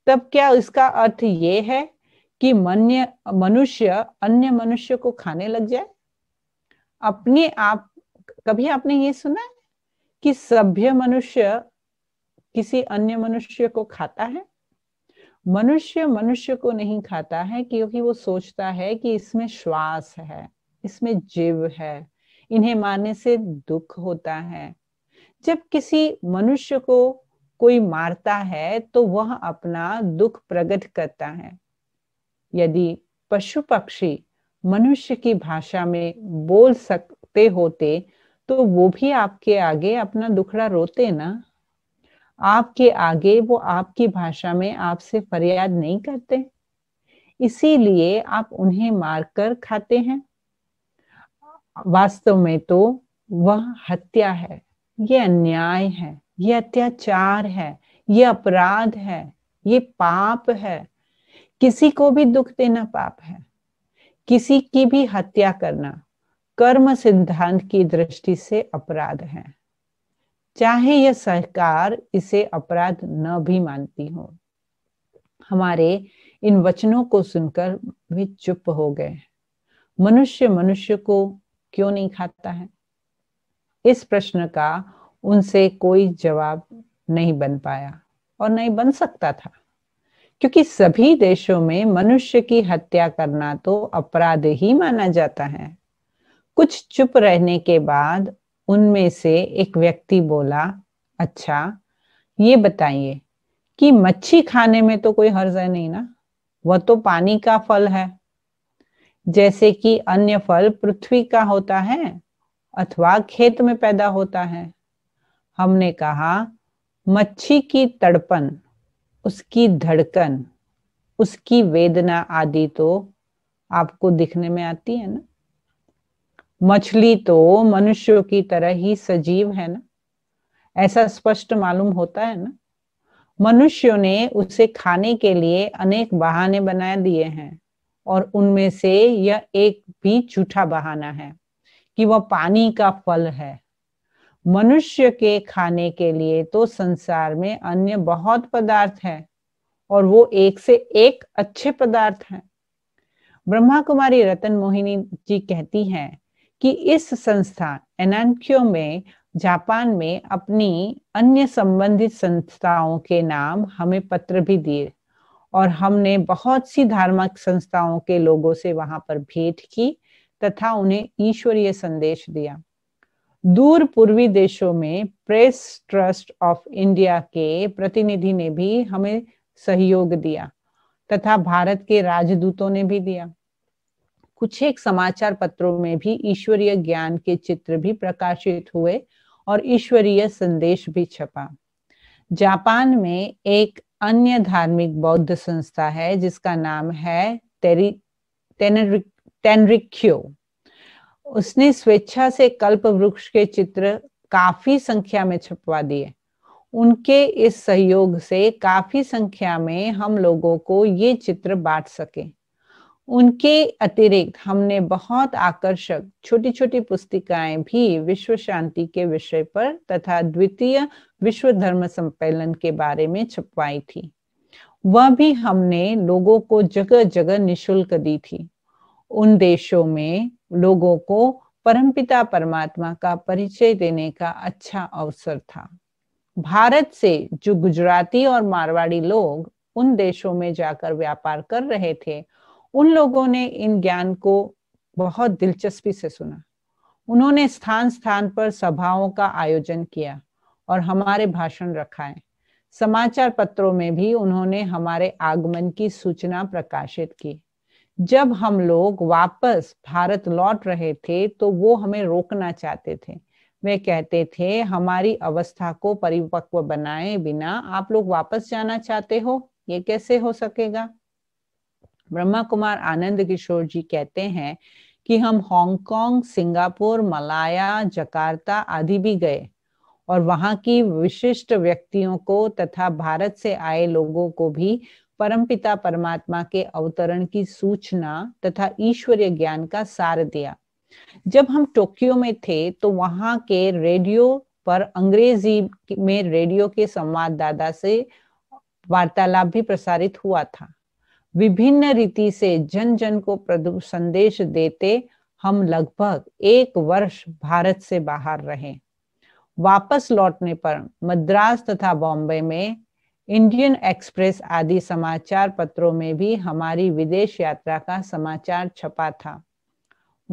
तब क्या इसका अर्थ ये है कि मन्य मनुष्य अन्य मनुष्य को खाने लग जाए अपने आप कभी आपने ये सुना है कि सभ्य मनुष्य किसी अन्य मनुष्य को खाता है मनुष्य मनुष्य को नहीं खाता है क्योंकि वो सोचता है कि इसमें श्वास है इसमें जीव है इन्हें मारने से दुख होता है जब किसी मनुष्य को कोई मारता है तो वह अपना दुख प्रकट करता है यदि पशु पक्षी मनुष्य की भाषा में बोल सकते होते तो वो भी आपके आगे अपना दुखड़ा रोते ना आपके आगे वो आपकी भाषा में आपसे फरियाद नहीं करते इसीलिए आप उन्हें मारकर खाते हैं वास्तव में तो वह हत्या है ये अन्याय है ये अत्याचार है ये अपराध है ये पाप है किसी को भी दुख देना पाप है किसी की भी हत्या करना कर्म सिद्धांत की दृष्टि से अपराध है चाहे यह सरकार इसे अपराध न भी मानती हो हमारे इन वचनों को सुनकर वे चुप हो गए मनुष्य मनुष्य को क्यों नहीं खाता है इस प्रश्न का उनसे कोई जवाब नहीं बन पाया और नहीं बन सकता था क्योंकि सभी देशों में मनुष्य की हत्या करना तो अपराध ही माना जाता है कुछ चुप रहने के बाद उनमें से एक व्यक्ति बोला अच्छा ये बताइए कि मच्छी खाने में तो कोई हर्ज है नहीं ना वह तो पानी का फल है जैसे कि अन्य फल पृथ्वी का होता है अथवा खेत में पैदा होता है हमने कहा मच्छी की तड़पन उसकी धड़कन उसकी वेदना आदि तो आपको दिखने में आती है ना मछली तो मनुष्यों की तरह ही सजीव है ना ऐसा स्पष्ट मालूम होता है ना मनुष्यों ने उसे खाने के लिए अनेक बहाने बना दिए हैं और उनमें से यह एक भी झूठा बहाना है कि वह पानी का फल है मनुष्य के खाने के लिए तो संसार में अन्य बहुत पदार्थ है और वो एक से एक अच्छे पदार्थ हैं ब्रह्मा कुमारी रतन मोहिनी जी कहती हैं कि इस संस्था एनान्क्यो में जापान में अपनी अन्य संबंधित संस्थाओं के नाम हमें पत्र भी दिए और हमने बहुत सी धार्मिक संस्थाओं के लोगों से वहां पर भेंट की तथा उन्हें ईश्वरीय संदेश दिया दूर पूर्वी देशों में प्रेस ट्रस्ट ऑफ इंडिया के प्रतिनिधि ने भी हमें सहयोग दिया तथा भारत के राजदूतों ने भी दिया कुछ एक समाचार पत्रों में भी ईश्वरीय ज्ञान के चित्र भी प्रकाशित हुए और ईश्वरीय संदेश भी छपा जापान में एक अन्य धार्मिक बौद्ध संस्था है जिसका नाम है तेरी तेनरिक्यो उसने स्वेच्छा से कल्प वृक्ष के चित्र काफी संख्या में छपवा दिए उनके इस सहयोग से काफी संख्या में हम लोगों को ये चित्र बांट सके उनके अतिरिक्त हमने बहुत आकर्षक छोटी छोटी पुस्तिकाएं भी विश्व शांति के विषय पर तथा द्वितीय विश्व धर्म सम्मेलन के बारे में छपवाई थी वह भी हमने लोगों को जगह जगह निशुल्क दी थी उन देशों में लोगों को परमपिता परमात्मा का परिचय देने का अच्छा अवसर था भारत से जो गुजराती और मारवाड़ी लोग उन देशों में जाकर व्यापार कर रहे थे उन लोगों ने इन ज्ञान को बहुत दिलचस्पी से सुना उन्होंने स्थान स्थान पर सभाओं का आयोजन किया और हमारे भाषण रखाए समाचार पत्रों में भी उन्होंने हमारे आगमन की सूचना प्रकाशित की जब हम लोग वापस भारत लौट रहे थे तो वो हमें रोकना चाहते थे वे कहते थे हमारी अवस्था को परिपक्व बनाए बिना आप लोग वापस जाना चाहते हो ये कैसे हो सकेगा ब्रह्मा कुमार आनंद किशोर जी कहते हैं कि हम हांगकांग सिंगापुर मलाया जकार्ता आदि भी गए और वहां की विशिष्ट व्यक्तियों को तथा भारत से आए लोगों को भी परमपिता परमात्मा के अवतरण की सूचना तथा ईश्वरीय ज्ञान का सार दिया जब हम टोक्यो में थे तो वहां के रेडियो पर अंग्रेजी में रेडियो के संवाददाता से वार्तालाप भी प्रसारित हुआ था विभिन्न रीति से जन जन को संदेश देते हम लगभग एक वर्ष भारत से बाहर रहे वापस लौटने पर मद्रास तथा बॉम्बे में इंडियन एक्सप्रेस आदि समाचार पत्रों में भी हमारी विदेश यात्रा का समाचार छपा था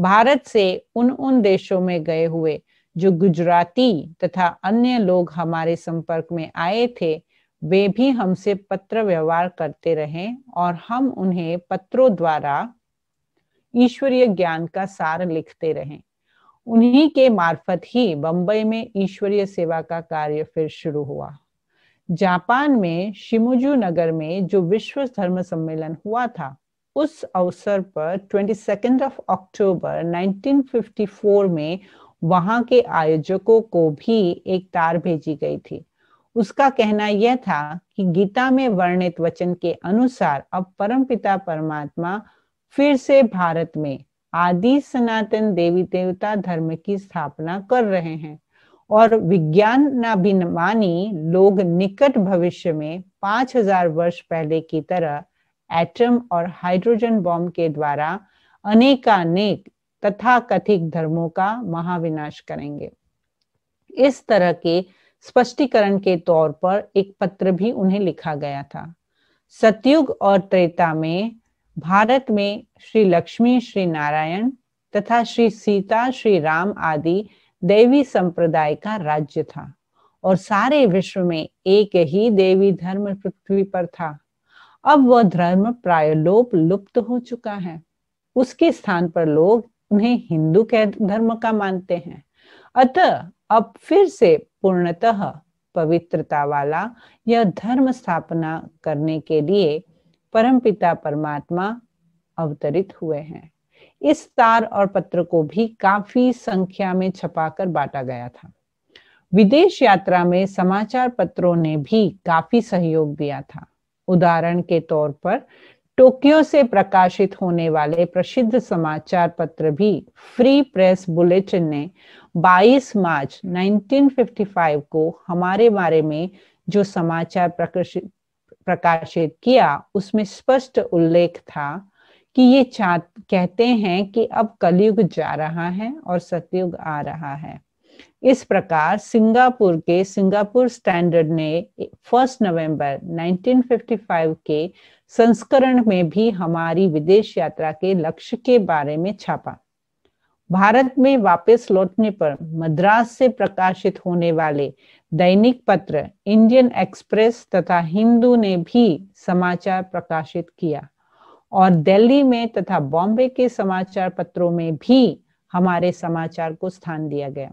भारत से उन उन देशों में गए हुए जो गुजराती तथा अन्य लोग हमारे संपर्क में आए थे वे भी हमसे पत्र व्यवहार करते रहे और हम उन्हें पत्रों द्वारा ईश्वरीय ज्ञान का सार लिखते रहे उन्हीं के मार्फत ही बंबई में ईश्वरीय सेवा का कार्य फिर शुरू हुआ जापान में शिमुजू नगर में जो विश्व धर्म सम्मेलन हुआ था उस अवसर पर 22 ऑफ अक्टूबर 1954 में वहां के आयोजकों को भी एक तार भेजी गई थी उसका कहना यह था कि गीता में वर्णित वचन के अनुसार अब परमपिता परमात्मा फिर से भारत में आदि सनातन देवी देवता धर्म की स्थापना कर रहे हैं और विज्ञान नाभिमानी लोग निकट भविष्य में 5000 वर्ष पहले की तरह एटम और हाइड्रोजन बॉम्ब के द्वारा अनेकानेक तथा कथित धर्मों का महाविनाश करेंगे इस तरह के स्पष्टीकरण के तौर पर एक पत्र भी उन्हें लिखा गया था सतयुग और त्रेता में भारत में श्री लक्ष्मी श्री नारायण तथा श्री सीता श्री राम आदि देवी संप्रदाय का राज्य था और सारे विश्व में एक ही देवी धर्म पृथ्वी पर था अब वह धर्म लोप लुप्त हो चुका है उसके स्थान पर लोग उन्हें हिंदू के धर्म का मानते हैं अतः अब फिर से पूर्णतः पवित्रता वाला यह धर्म स्थापना करने के लिए परमपिता परमात्मा अवतरित हुए हैं इस तार और पत्र को भी काफी संख्या में छपाकर बांटा गया था विदेश यात्रा में समाचार पत्रों ने भी काफी सहयोग दिया था उदाहरण के तौर पर टोक्यो से प्रकाशित होने वाले प्रसिद्ध समाचार पत्र भी फ्री प्रेस बुलेटिन ने 22 मार्च 1955 को हमारे बारे में जो समाचार प्रकाशित किया उसमें स्पष्ट उल्लेख था कि ये चाह कहते हैं कि अब कलयुग जा रहा है और सतयुग आ रहा है इस प्रकार सिंगापुर के सिंगापुर स्टैंडर्ड ने 1 नवंबर 1955 के संस्करण में भी हमारी विदेश यात्रा के लक्ष्य के बारे में छापा भारत में वापस लौटने पर मद्रास से प्रकाशित होने वाले दैनिक पत्र इंडियन एक्सप्रेस तथा हिंदू ने भी समाचार प्रकाशित किया और दिल्ली में तथा बॉम्बे के समाचार पत्रों में भी हमारे समाचार को स्थान दिया गया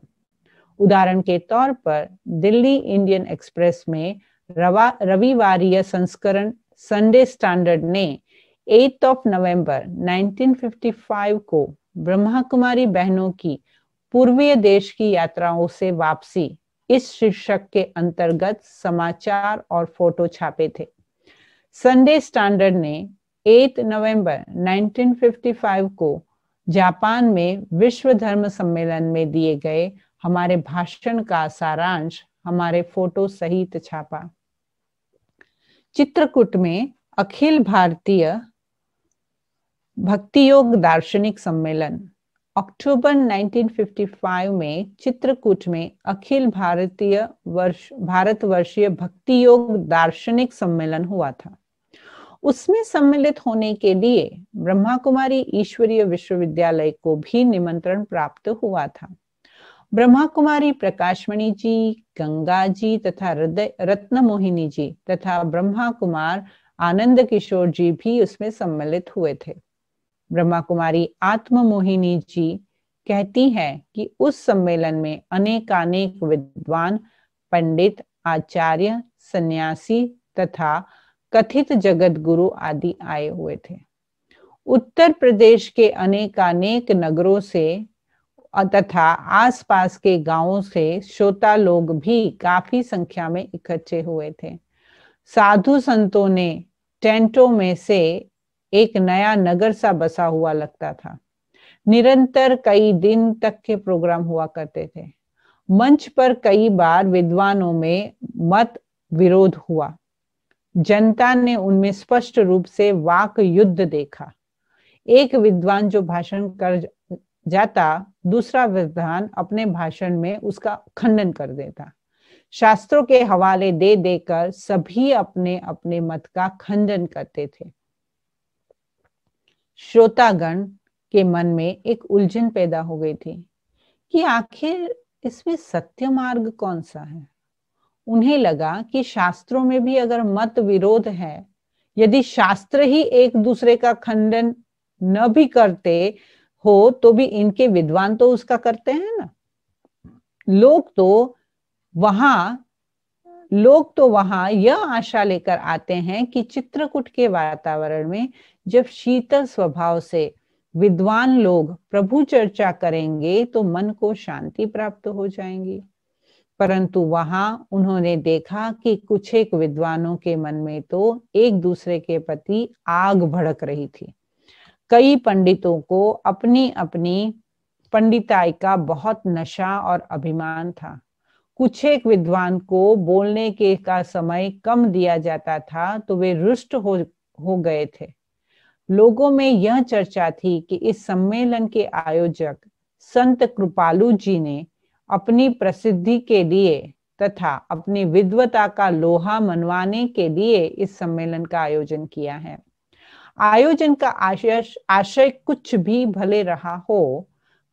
उदाहरण के तौर पर दिल्ली इंडियन एक्सप्रेस में रविवार संस्करण संडे स्टैंडर्ड ने 8 ऑफ नवंबर 1955 को ब्रह्मा कुमारी बहनों की पूर्वीय देश की यात्राओं से वापसी इस शीर्षक के अंतर्गत समाचार और फोटो छापे थे संडे स्टैंडर्ड ने 8 नवंबर 1955 को जापान में विश्व धर्म सम्मेलन में दिए गए हमारे भाषण का सारांश हमारे फोटो सहित छापा चित्रकूट में अखिल भारतीय भक्ति योग दार्शनिक सम्मेलन अक्टूबर 1955 में चित्रकूट में अखिल भारतीय वर्ष भारतवर्षीय भक्ति योग दार्शनिक सम्मेलन हुआ था उसमें सम्मिलित होने के लिए ब्रह्मा कुमारी ईश्वरीय विश्वविद्यालय को भी निमंत्रण प्राप्त हुआ था ब्रह्मा कुमारी प्रकाशमणि जी गंगा जी तथा रत्न मोहिनी जी तथा ब्रह्मा कुमार आनंद किशोर जी भी उसमें सम्मिलित हुए थे ब्रह्मा कुमारी आत्म मोहिनी जी कहती है कि उस सम्मेलन में अनेकानेक विद्वान पंडित आचार्य सन्यासी तथा कथित जगत गुरु आदि आए हुए थे उत्तर प्रदेश के अनेकानेक नगरों से तथा आसपास के गांवों से श्रोता लोग भी काफी संख्या में इकट्ठे हुए थे साधु संतों ने टेंटों में से एक नया नगर सा बसा हुआ लगता था निरंतर कई दिन तक के प्रोग्राम हुआ करते थे मंच पर कई बार विद्वानों में मत विरोध हुआ जनता ने उनमें स्पष्ट रूप से वाक युद्ध देखा एक विद्वान जो भाषण कर जाता दूसरा विद्वान अपने भाषण में उसका खंडन कर देता शास्त्रों के हवाले दे देकर सभी अपने अपने मत का खंडन करते थे श्रोतागण के मन में एक उलझन पैदा हो गई थी कि आखिर इसमें सत्य मार्ग कौन सा है उन्हें लगा कि शास्त्रों में भी अगर मत विरोध है यदि शास्त्र ही एक दूसरे का खंडन न भी करते हो तो भी इनके विद्वान तो उसका करते हैं ना लोग तो वहां लोग तो वहां यह आशा लेकर आते हैं कि चित्रकूट के वातावरण में जब शीतल स्वभाव से विद्वान लोग प्रभु चर्चा करेंगे तो मन को शांति प्राप्त हो जाएंगी परंतु वहां उन्होंने देखा कि कुछ एक विद्वानों के मन में तो एक दूसरे के प्रति आग भड़क रही थी कई पंडितों को अपनी अपनी पंडिताई का बहुत नशा और अभिमान था कुछ एक विद्वान को बोलने के का समय कम दिया जाता था तो वे रुष्ट हो हो गए थे लोगों में यह चर्चा थी कि इस सम्मेलन के आयोजक संत कृपालू जी ने अपनी प्रसिद्धि के लिए तथा अपनी विद्वता का लोहा मनवाने के लिए इस सम्मेलन का आयोजन किया है आयोजन का आशय आशय कुछ भी भले रहा हो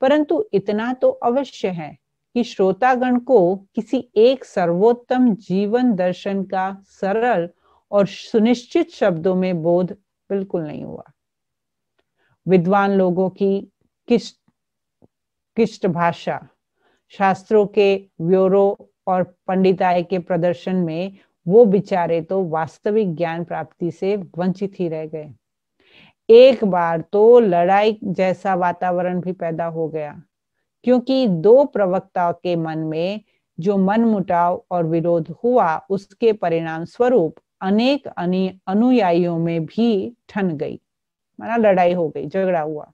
परंतु इतना तो अवश्य है कि श्रोतागण को किसी एक सर्वोत्तम जीवन दर्शन का सरल और सुनिश्चित शब्दों में बोध बिल्कुल नहीं हुआ विद्वान लोगों की किस्त किस्ट भाषा शास्त्रों के व्योरों और पंडिताय के प्रदर्शन में वो बिचारे तो वास्तविक ज्ञान प्राप्ति से वंचित ही रह गए एक बार तो लड़ाई जैसा वातावरण भी पैदा हो गया क्योंकि दो प्रवक्ता के मन में जो मन मुटाव और विरोध हुआ उसके परिणाम स्वरूप अनेक अनुयायियों में भी ठन गई माना लड़ाई हो गई झगड़ा हुआ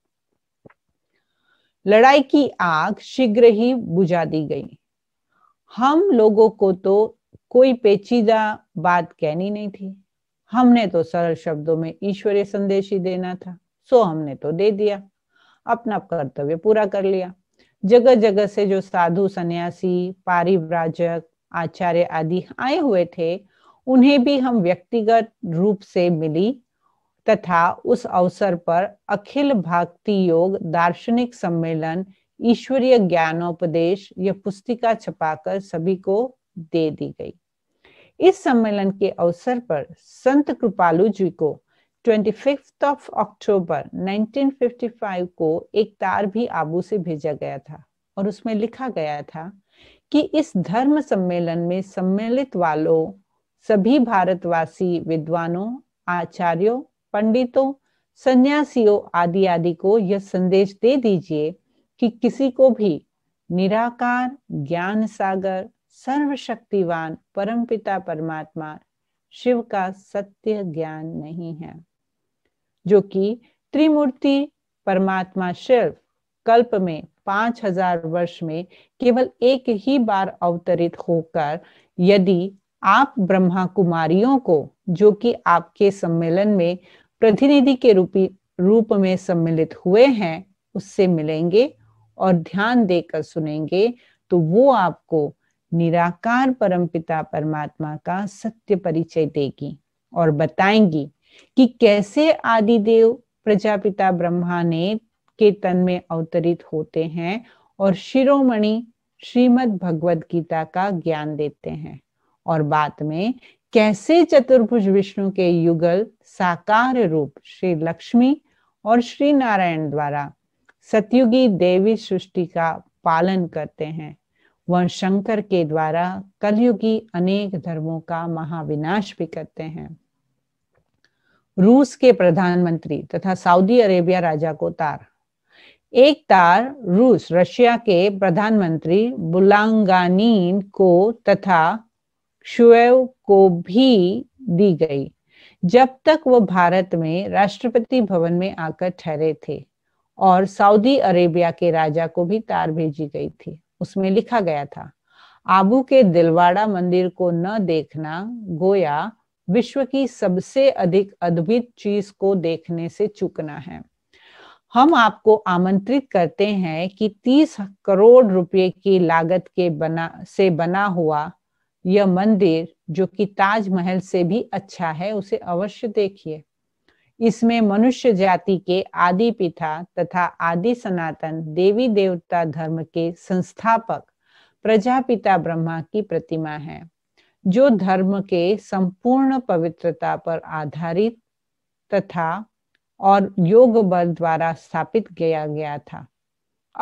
लड़ाई की आग शीघ्र ही बुझा दी गई हम लोगों को तो कोई पेचीदा बात कहनी नहीं थी हमने तो सरल शब्दों में ईश्वरीय संदेश ही देना था सो हमने तो दे दिया अपना कर्तव्य पूरा कर लिया जगह जगह से जो साधु सन्यासी पारिव्राजक आचार्य आदि आए हुए थे उन्हें भी हम व्यक्तिगत रूप से मिली तथा उस अवसर पर अखिल भक्ति योग दार्शनिक सम्मेलन ईश्वरीय ज्ञानोपदेश यह पुस्तिका छपाकर सभी को दे दी गई इस सम्मेलन के अवसर पर संत कृपालू जी को 25th ऑफ अक्टूबर 1955 को एक तार भी आबू से भेजा गया था और उसमें लिखा गया था कि इस धर्म सम्मेलन में सम्मिलित वालों सभी भारतवासी विद्वानों आचार्यों पंडितों सन्यासियों आदि आदि को यह संदेश दे दीजिए कि किसी को भी निराकार ज्ञान सागर सर्वशक्तिवान परमपिता परमात्मा शिव का सत्य ज्ञान नहीं है जो कि त्रिमूर्ति परमात्मा शिव कल्प में पांच हजार वर्ष में केवल एक ही बार अवतरित होकर यदि आप ब्रह्मा कुमारियों को जो कि आपके सम्मेलन में प्रतिनिधि के रूपी रूप में सम्मिलित हुए हैं उससे मिलेंगे और ध्यान देकर सुनेंगे तो वो आपको निराकार परमपिता परमात्मा का सत्य परिचय देगी और बताएंगी कि कैसे आदिदेव प्रजापिता ब्रह्मा ने के तन में अवतरित होते हैं और शिरोमणि श्रीमद् भगवद गीता का ज्ञान देते हैं और बात में कैसे चतुर्भुज विष्णु के युगल साकार रूप श्री लक्ष्मी और श्री नारायण द्वारा सतयुगी देवी सृष्टि का पालन करते हैं वह शंकर के द्वारा कलयुगी अनेक धर्मों का महाविनाश भी करते हैं रूस के प्रधानमंत्री तथा सऊदी अरेबिया राजा को तार एक तार रूस रशिया के प्रधानमंत्री बुलांगानीन को तथा शुएव को भी दी गई जब तक वो भारत में राष्ट्रपति भवन में आकर ठहरे थे और सऊदी अरेबिया के राजा को भी तार भेजी गई थी उसमें लिखा गया था आबू के दिलवाड़ा मंदिर को न देखना गोया विश्व की सबसे अधिक अद्भुत चीज को देखने से चूकना है हम आपको आमंत्रित करते हैं कि 30 करोड़ रुपए की लागत के बना से बना हुआ यह मंदिर जो कि ताजमहल से भी अच्छा है उसे अवश्य देखिए इसमें मनुष्य जाति के आदि पिता तथा आदि सनातन देवी देवता धर्म के संस्थापक प्रजापिता ब्रह्मा की प्रतिमा है जो धर्म के संपूर्ण पवित्रता पर आधारित तथा और योग बल द्वारा स्थापित किया गया था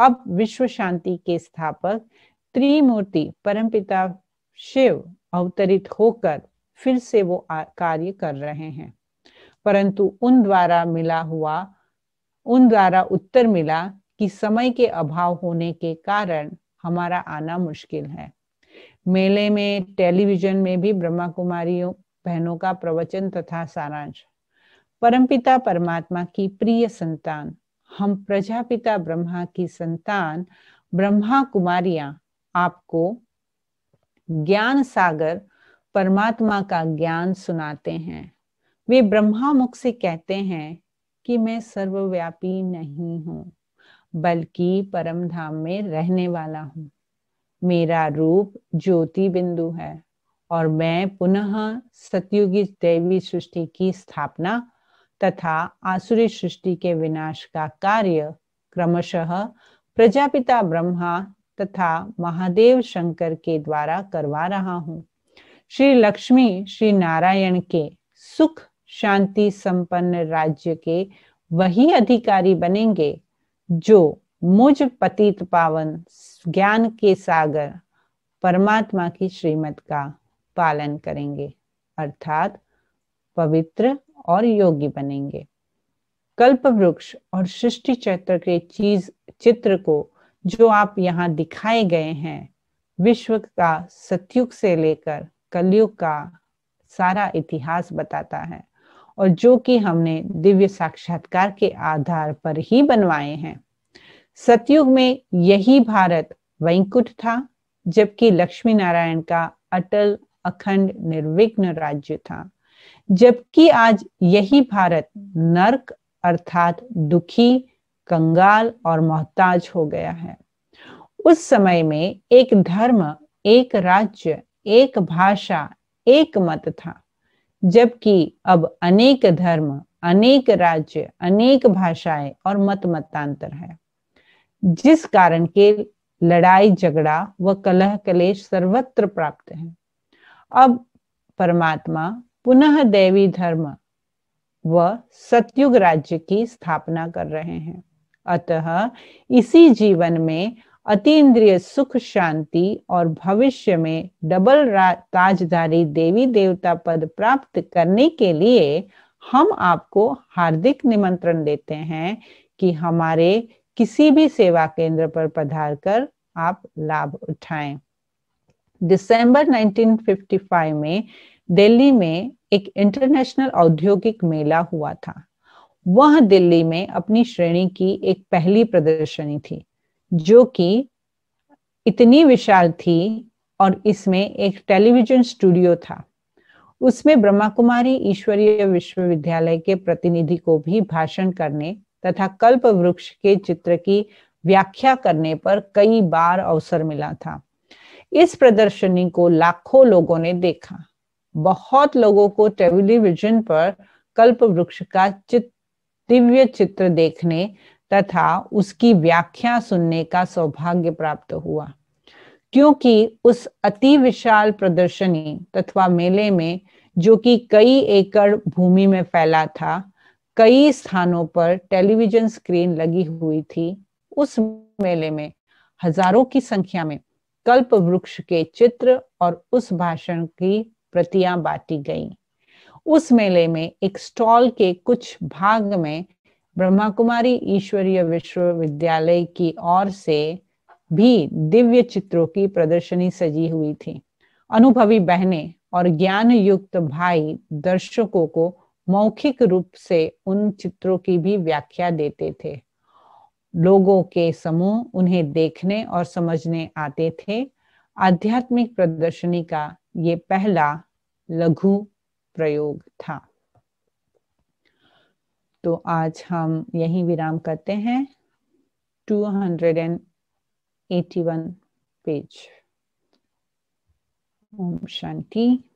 अब विश्व शांति के स्थापक त्रिमूर्ति परमपिता शिव अवतरित होकर फिर से वो कार्य कर रहे हैं परंतु उन द्वारा मिला हुआ उन द्वारा उत्तर मिला कि समय के अभाव होने के कारण हमारा आना मुश्किल है मेले में टेलीविजन में भी ब्रह्मा कुमारियों बहनों का प्रवचन तथा सारांश परमपिता परमात्मा की प्रिय संतान हम प्रजापिता ब्रह्मा की संतान ब्रह्मा कुमारियां आपको ज्ञान सागर परमात्मा का ज्ञान सुनाते हैं वे ब्रह्मा मुख से कहते हैं कि मैं सर्वव्यापी नहीं हूं बल्कि परम धाम में रहने वाला हूं मेरा रूप ज्योति बिंदु है और मैं पुनः सतयुगी देवी सृष्टि की स्थापना तथा आसुरी सृष्टि के विनाश का कार्य क्रमशः प्रजापिता ब्रह्मा तथा महादेव शंकर के द्वारा करवा रहा हूँ श्री लक्ष्मी श्री नारायण के सुख शांति संपन्न राज्य के वही अधिकारी बनेंगे जो मुझ पतित पावन ज्ञान के सागर परमात्मा की श्रीमत का पालन करेंगे अर्थात पवित्र और योगी बनेंगे कल्प वृक्ष और सृष्टि चैत्र के चीज चित्र को जो आप यहाँ दिखाए गए हैं विश्व का सतयुग से लेकर कलयुग का सारा इतिहास बताता है और जो कि हमने दिव्य साक्षात्कार के आधार पर ही बनवाए हैं सतयुग में यही भारत वैंकुट था जबकि लक्ष्मी नारायण का अटल अखंड निर्विघ्न राज्य था जबकि आज यही भारत नरक अर्थात दुखी कंगाल और मोहताज हो गया है उस समय में एक धर्म एक राज्य एक भाषा एक मत था जबकि अब अनेक धर्म अनेक राज्य अनेक भाषाएं और मत मतांतर है जिस कारण के लड़ाई झगड़ा व कलह कलेश सर्वत्र प्राप्त है अब परमात्मा पुनः दैवी धर्म व सतयुग राज्य की स्थापना कर रहे हैं अतः इसी जीवन में अतीन्द्रिय सुख शांति और भविष्य में डबल ताजधारी देवी देवता पद प्राप्त करने के लिए हम आपको हार्दिक निमंत्रण देते हैं कि हमारे किसी भी सेवा केंद्र पर पधार कर आप लाभ उठाएं। दिसंबर 1955 में दिल्ली में एक इंटरनेशनल औद्योगिक मेला हुआ था वह दिल्ली में अपनी श्रेणी की एक पहली प्रदर्शनी थी जो कि इतनी विशाल थी और इसमें एक टेलीविजन स्टूडियो था उसमें ब्रह्मा कुमारी ईश्वरीय विश्वविद्यालय के प्रतिनिधि को भी भाषण करने तथा कल्प वृक्ष के चित्र की व्याख्या करने पर कई बार अवसर मिला था इस प्रदर्शनी को लाखों लोगों ने देखा बहुत लोगों को टेलीविजन पर कल्प वृक्ष का चित्र दिव्य चित्र देखने तथा उसकी व्याख्या सुनने का सौभाग्य प्राप्त हुआ क्योंकि उस अति विशाल प्रदर्शनी तथा मेले में जो कि कई एकड़ भूमि में फैला था कई स्थानों पर टेलीविजन स्क्रीन लगी हुई थी उस मेले में हजारों की संख्या में कल्प वृक्ष के चित्र और उस भाषण की प्रतियां बांटी गईं। उस मेले में एक स्टॉल के कुछ भाग में ब्रह्मा कुमारी ईश्वरीय विश्वविद्यालय की ओर से भी दिव्य चित्रों की प्रदर्शनी सजी हुई थी अनुभवी बहने और ज्ञान युक्त भाई दर्शकों को मौखिक रूप से उन चित्रों की भी व्याख्या देते थे लोगों के समूह उन्हें देखने और समझने आते थे आध्यात्मिक प्रदर्शनी का ये पहला लघु प्रयोग था तो आज हम यही विराम करते हैं 281 पेज ओम शांति